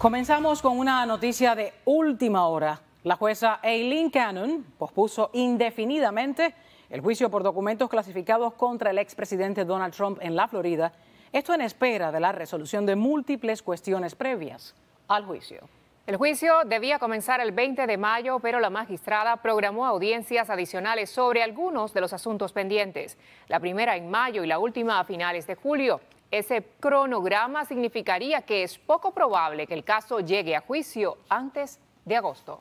Comenzamos con una noticia de última hora. La jueza Eileen Cannon pospuso indefinidamente el juicio por documentos clasificados contra el expresidente Donald Trump en la Florida, esto en espera de la resolución de múltiples cuestiones previas al juicio. El juicio debía comenzar el 20 de mayo, pero la magistrada programó audiencias adicionales sobre algunos de los asuntos pendientes, la primera en mayo y la última a finales de julio. Ese cronograma significaría que es poco probable que el caso llegue a juicio antes de agosto.